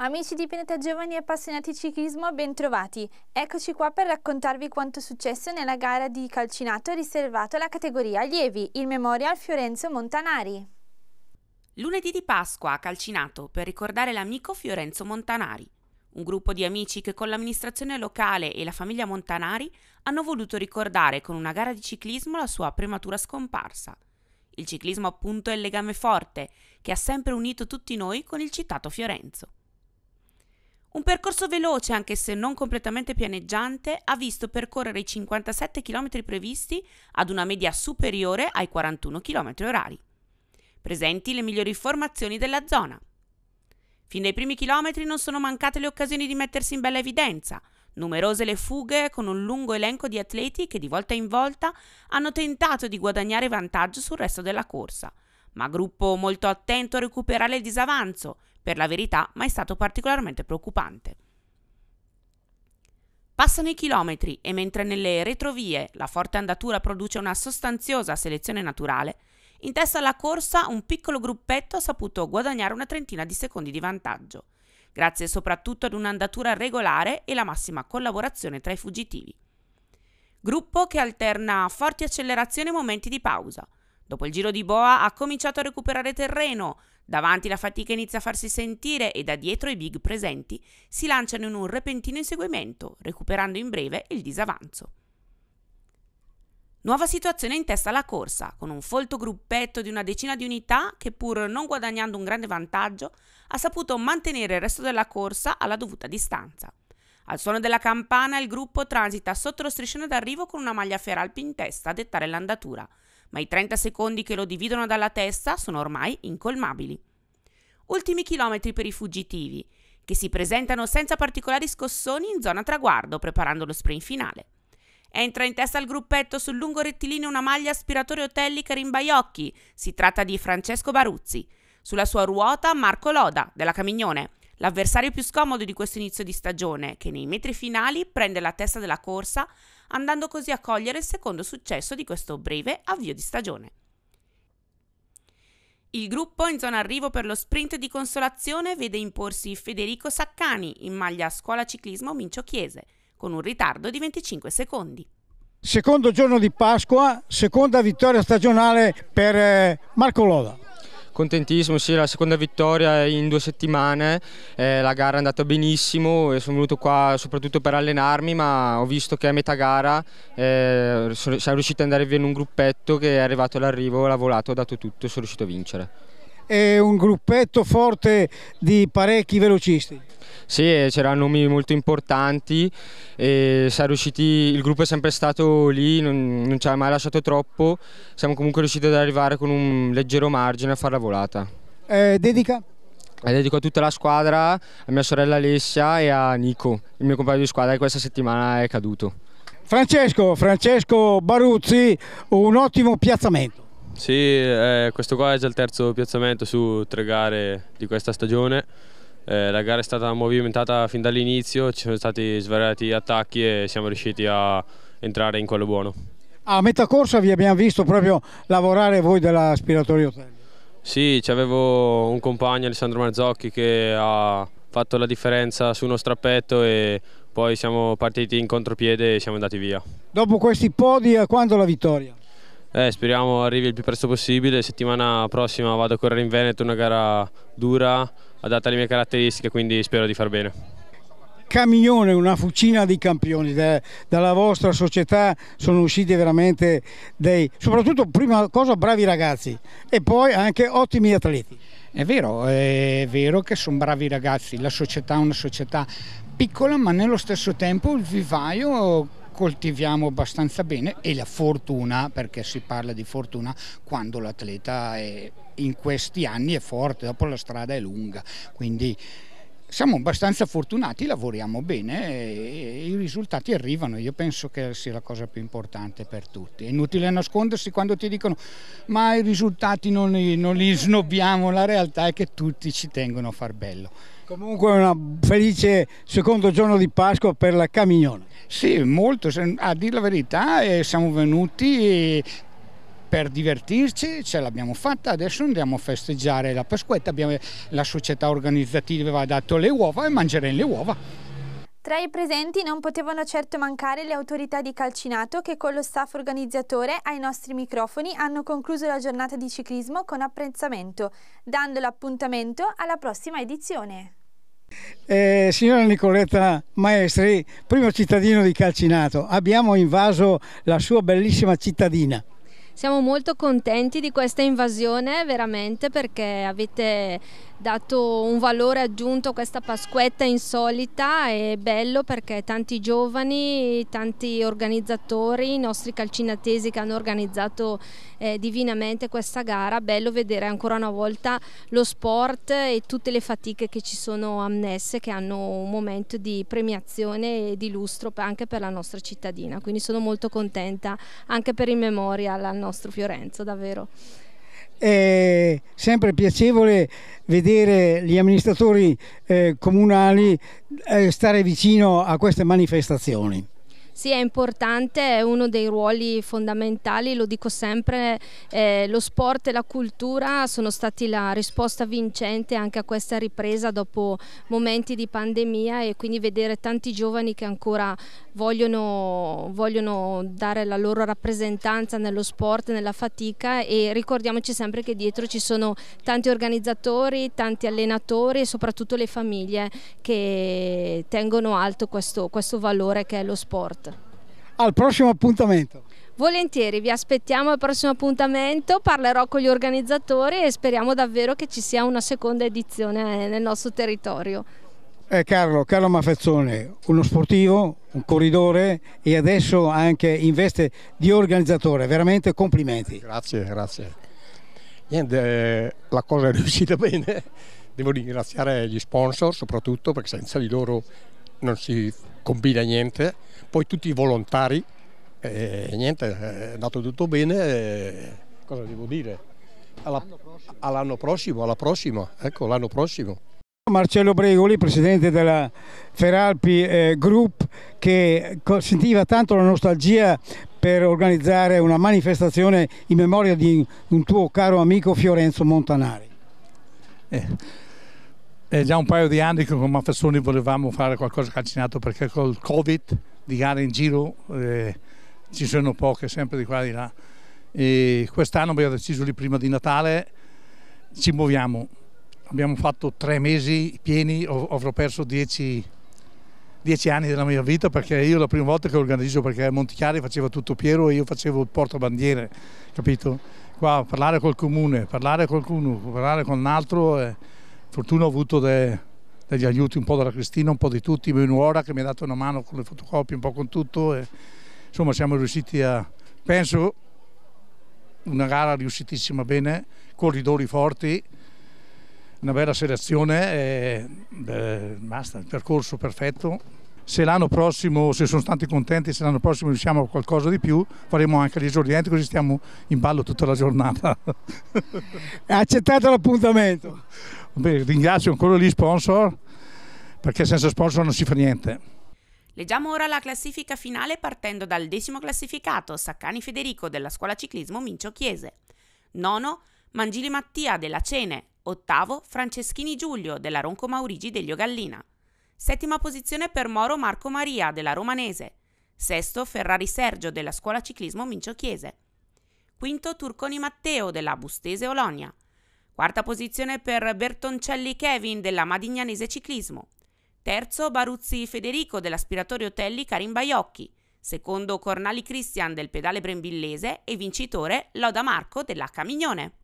Amici di Pianeta Giovani e appassionati di ciclismo, bentrovati. Eccoci qua per raccontarvi quanto è successo nella gara di calcinato riservato alla categoria allievi, il Memorial Fiorenzo Montanari. Lunedì di Pasqua a Calcinato per ricordare l'amico Fiorenzo Montanari, un gruppo di amici che con l'amministrazione locale e la famiglia Montanari hanno voluto ricordare con una gara di ciclismo la sua prematura scomparsa. Il ciclismo appunto è il legame forte che ha sempre unito tutti noi con il citato Fiorenzo. Un percorso veloce, anche se non completamente pianeggiante, ha visto percorrere i 57 km previsti ad una media superiore ai 41 km orari. Presenti le migliori formazioni della zona. Fin dai primi chilometri non sono mancate le occasioni di mettersi in bella evidenza, numerose le fughe con un lungo elenco di atleti che di volta in volta hanno tentato di guadagnare vantaggio sul resto della corsa – ma gruppo molto attento a recuperare il disavanzo, per la verità mai stato particolarmente preoccupante. Passano i chilometri e mentre nelle retrovie la forte andatura produce una sostanziosa selezione naturale, in testa alla corsa un piccolo gruppetto ha saputo guadagnare una trentina di secondi di vantaggio, grazie soprattutto ad un'andatura regolare e la massima collaborazione tra i fuggitivi. Gruppo che alterna forti accelerazioni e momenti di pausa – Dopo il giro di boa ha cominciato a recuperare terreno. Davanti la fatica inizia a farsi sentire e da dietro i big presenti si lanciano in un repentino inseguimento, recuperando in breve il disavanzo. Nuova situazione in testa alla corsa, con un folto gruppetto di una decina di unità che pur non guadagnando un grande vantaggio ha saputo mantenere il resto della corsa alla dovuta distanza. Al suono della campana il gruppo transita sotto lo striscione d'arrivo con una maglia feralpi in testa a dettare l'andatura, ma i 30 secondi che lo dividono dalla testa sono ormai incolmabili. Ultimi chilometri per i fuggitivi, che si presentano senza particolari scossoni in zona traguardo preparando lo sprint finale. Entra in testa al gruppetto sul lungo rettilineo una maglia aspiratore otellica rimbaiocchi. Si tratta di Francesco Baruzzi. Sulla sua ruota Marco Loda, della Camignone, L'avversario più scomodo di questo inizio di stagione, che nei metri finali prende la testa della corsa, andando così a cogliere il secondo successo di questo breve avvio di stagione. Il gruppo in zona arrivo per lo sprint di consolazione vede imporsi Federico Saccani in maglia scuola ciclismo Mincio Chiese, con un ritardo di 25 secondi. Secondo giorno di Pasqua, seconda vittoria stagionale per eh, Marco Loda contentissimo, sì, la seconda vittoria in due settimane, eh, la gara è andata benissimo e sono venuto qua soprattutto per allenarmi, ma ho visto che a metà gara eh, sono, sono riuscito ad andare via in un gruppetto che è arrivato all'arrivo, l'ha volato, ho dato tutto e sono riuscito a vincere e un gruppetto forte di parecchi velocisti. Sì, c'erano nomi molto importanti e riusciti, il gruppo è sempre stato lì, non, non ci ha mai lasciato troppo, siamo comunque riusciti ad arrivare con un leggero margine a fare la volata. Eh, dedica? La eh, dedico a tutta la squadra, a mia sorella Alessia e a Nico, il mio compagno di squadra che questa settimana è caduto. Francesco, Francesco Baruzzi, un ottimo piazzamento. Sì, eh, questo qua è già il terzo piazzamento su tre gare di questa stagione. Eh, la gara è stata movimentata fin dall'inizio, ci sono stati svariati attacchi e siamo riusciti a entrare in quello buono. A metà corsa vi abbiamo visto proprio lavorare voi dell'aspiratorio Otelli. Sì, avevo un compagno Alessandro Marzocchi che ha fatto la differenza su uno strappetto e poi siamo partiti in contropiede e siamo andati via. Dopo questi podi, a eh, quando la vittoria? Eh, speriamo arrivi il più presto possibile, settimana prossima vado a correre in Veneto, una gara dura, adatta alle mie caratteristiche, quindi spero di far bene camione, una fucina di campioni da, dalla vostra società sono usciti veramente dei, soprattutto prima cosa bravi ragazzi e poi anche ottimi atleti. È vero, è vero che sono bravi ragazzi, la società è una società piccola ma nello stesso tempo il vivaio coltiviamo abbastanza bene e la fortuna, perché si parla di fortuna, quando l'atleta in questi anni è forte, dopo la strada è lunga, quindi siamo abbastanza fortunati, lavoriamo bene e i risultati arrivano, io penso che sia la cosa più importante per tutti. È inutile nascondersi quando ti dicono ma i risultati non li, non li snobbiamo, la realtà è che tutti ci tengono a far bello. Comunque un felice secondo giorno di Pasqua per la Camignone. Sì, molto, a dire la verità eh, siamo venuti eh, per divertirci, ce l'abbiamo fatta, adesso andiamo a festeggiare la Pasquetta, abbiamo, la società organizzativa aveva dato le uova e mangeremo le uova. Tra i presenti non potevano certo mancare le autorità di Calcinato che con lo staff organizzatore ai nostri microfoni hanno concluso la giornata di ciclismo con apprezzamento, dando l'appuntamento alla prossima edizione. Eh, signora Nicoletta Maestri, primo cittadino di Calcinato, abbiamo invaso la sua bellissima cittadina. Siamo molto contenti di questa invasione veramente perché avete dato un valore aggiunto a questa Pasquetta insolita è bello perché tanti giovani, tanti organizzatori, i nostri calcinatesi che hanno organizzato eh, divinamente questa gara, bello vedere ancora una volta lo sport e tutte le fatiche che ci sono ammesse che hanno un momento di premiazione e di lustro anche per la nostra cittadina, quindi sono molto contenta anche per il memorial al nostro nostro Fiorenzo, davvero. È sempre piacevole vedere gli amministratori eh, comunali eh, stare vicino a queste manifestazioni. Sì, è importante, è uno dei ruoli fondamentali, lo dico sempre, eh, lo sport e la cultura sono stati la risposta vincente anche a questa ripresa dopo momenti di pandemia e quindi vedere tanti giovani che ancora vogliono, vogliono dare la loro rappresentanza nello sport, nella fatica e ricordiamoci sempre che dietro ci sono tanti organizzatori, tanti allenatori e soprattutto le famiglie che tengono alto questo, questo valore che è lo sport al prossimo appuntamento. Volentieri, vi aspettiamo al prossimo appuntamento, parlerò con gli organizzatori e speriamo davvero che ci sia una seconda edizione nel nostro territorio. Eh Carlo, Carlo Maffezzone, uno sportivo, un corridore e adesso anche in veste di organizzatore, veramente complimenti. Grazie, grazie. Niente, eh, la cosa è riuscita bene, devo ringraziare gli sponsor soprattutto perché senza di loro non si combina niente, poi tutti i volontari e eh, niente, eh, è andato tutto bene, eh, cosa devo dire? All'anno prossimo, alla prossima, ecco l'anno prossimo. Marcello Bregoli, presidente della Feralpi eh, Group, che sentiva tanto la nostalgia per organizzare una manifestazione in memoria di un tuo caro amico Fiorenzo Montanari. Eh. È già un paio di anni che con Maffessoni volevamo fare qualcosa calcinato perché col Covid di gare in giro eh, ci sono poche, sempre di qua e di là. E quest'anno abbiamo deciso lì prima di Natale, ci muoviamo. Abbiamo fatto tre mesi pieni, ov avrò perso dieci, dieci, anni della mia vita perché io la prima volta che organizzo, perché a Montichiari faceva tutto Piero e io facevo il portabandiere, capito? Qua parlare col comune, parlare con qualcuno, parlare con un altro... Eh, fortuna ho avuto de, degli aiuti un po' dalla Cristina, un po' di tutti, mia nuora che mi ha dato una mano con le fotocopie, un po' con tutto e insomma siamo riusciti a, penso, una gara riuscitissima bene, corridori forti, una bella selezione e beh, basta, il percorso perfetto se l'anno prossimo, se sono stati contenti, se l'anno prossimo riusciamo a qualcosa di più, faremo anche gli esordienti così stiamo in ballo tutta la giornata. Ha accettato l'appuntamento? ringrazio ancora gli sponsor perché senza sponsor non si fa niente. Leggiamo ora la classifica finale partendo dal decimo classificato Saccani Federico della scuola ciclismo Mincio Chiese. Nono Mangili Mattia della Cene. Ottavo Franceschini Giulio della Ronco Maurigi Deglio Gallina. Settima posizione per Moro Marco Maria della Romanese. Sesto Ferrari Sergio della Scuola Ciclismo Mincio Chiese. Quinto Turconi Matteo della Bustese Olonia. Quarta posizione per Bertoncelli Kevin della Madignanese Ciclismo. Terzo Baruzzi Federico dell'Aspiratorio Telli Carimbaiocchi. Secondo Cornali Christian del Pedale Brembillese e vincitore Loda Marco della Camignone.